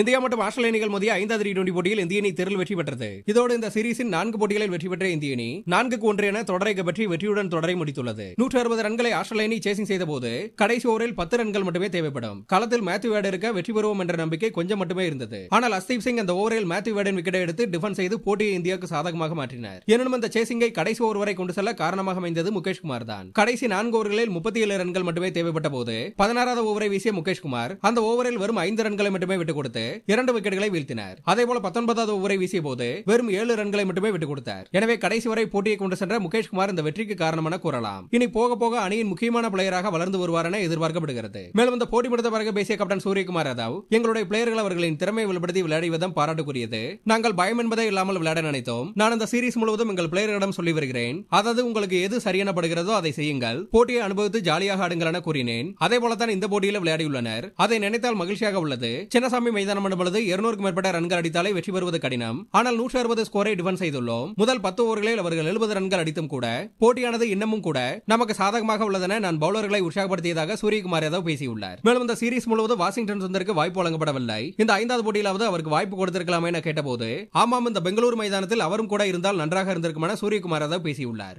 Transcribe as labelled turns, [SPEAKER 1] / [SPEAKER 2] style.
[SPEAKER 1] India மற்றும் ஆஸ்திரேலியனிகள் மோதிய ஐந்தாவது டி டுவெண்டி போட்டியில் இந்திய அணி தேர்வில் வெற்றி பெற்றது இதோடு இந்த சீரீஸின் நான்கு போட்டிகளில் வெற்றி பெற்ற இந்திய அணி நான்குக்கு ஒன்று என தொடரை பற்றி வெற்றியுடன் தொடரை முடித்துள்ளது நூற்று அறுபது ரன்களை ஆஸ்திரேலிய அணி சேசிங் செய்த போது கடைசி ஓவரில் பத்து ரன்கள் மட்டுமே தேவைப்படும் களத்தில் மேத்யூ இருக்க வெற்றி பெறுவோம் என்ற நம்பிக்கை கொஞ்சம் மட்டுமே இருந்தது ஆனால் அஸ்தீப் சிங் அந்த ஓவரில் மேத்யூ வேடன் விக்கெட்டை எடுத்து டிஃபன் செய்து போட்டியை இந்தியாவுக்கு சாதகமாக மாற்றினார் எனினும் அந்த சேசிங்கை கடைசி ஓவர் வரை கொண்டு செல்ல காரணமாக அமைந்தது முகேஷ் குமார் தான் கடைசி நான்கு ஓவர்களில் முப்பத்தி ஏழு ரன்கள் மட்டுமே தேவைப்பட்ட போது பதினாறாவது ஓவரை வீசிய முகேஷ் குமார் அந்த ஓவரில் வரும் ஐந்து ரன்களை மட்டுமே விட்டுக் கொடுத்து போட்டு இரண்டு விக்கெட்டுகளை வீழ்த்தினார் அதே போல பத்தொன்பதாவது ஓவரை வீசிய போது வெறும் ஏழு ரன்களை மட்டுமே விட்டுக் கொடுத்தார் எனவே கடைசி வரை போட்டியை கொண்டு சென்ற முகேஷ்குமார் இந்த வெற்றிக்கு காரணம் என கூறலாம் இனி போக போக அணியின் முக்கியமான பிளேயராக வளர்ந்து வருவார் என எதிர்பார்க்கப்படுகிறது மேலும் இந்த போட்டி முடித்த பிறகு பேசிய கேப்டன் சூரியகுமார் யாதவ் எங்களுடைய பிளேயர்கள் அவர்களின் திறமை வெளிப்படுத்தி விளையாடுவதும் பாராட்டுக்குரியது நாங்கள் பயம் என்பதை இல்லாமல் விளையாட நினைத்தோம் நான் இந்த சீரீஸ் முழுவதும் எங்கள் பிளேயர்களிடம் சொல்லி வருகிறேன் அதாவது உங்களுக்கு எது சரியானப்படுகிறதோ அதை செய்யுங்கள் போட்டியை அனுபவித்து ஜாலியாக ஆடுங்கள் என கூறினேன் அதே போலத்தான் இந்த போட்டியில் விளையாடியுள்ளனர் அதை நினைத்தால் மகிழ்ச்சியாக உள்ளது சின்னசாமி மைதான மைதானம் பண்ணும்பொழுது இருநூறுக்கும் மேற்பட்ட ரன்கள் அடித்தாலே வெற்றி பெறுவது கடினம் ஆனால் நூற்றி அறுபது ஸ்கோரை டிஃபன் செய்துள்ளோம் முதல் பத்து ஓவர்களில் அவர்கள் எழுபது ரன்கள் அடித்தும் கூட போட்டியானது இன்னமும் கூட நமக்கு சாதகமாக உள்ளதென நான் பவுலர்களை உற்சாகப்படுத்தியதாக சூரியகுமார் யாதவ் பேசியுள்ளார் மேலும் இந்த சீரிஸ் முழுவதும் வாஷிங்டன் சுந்தருக்கு வாய்ப்பு வழங்கப்படவில்லை இந்த ஐந்தாவது போட்டியிலாவது அவருக்கு வாய்ப்பு கொடுத்திருக்கலாம் என கேட்டபோது ஆமாம் இந்த பெங்களூரு மைதானத்தில் அவரும் கூட இருந்தால் நன்றாக இருந்திருக்கும் என சூரியகுமார் யாதவ் பேசியுள்ளார்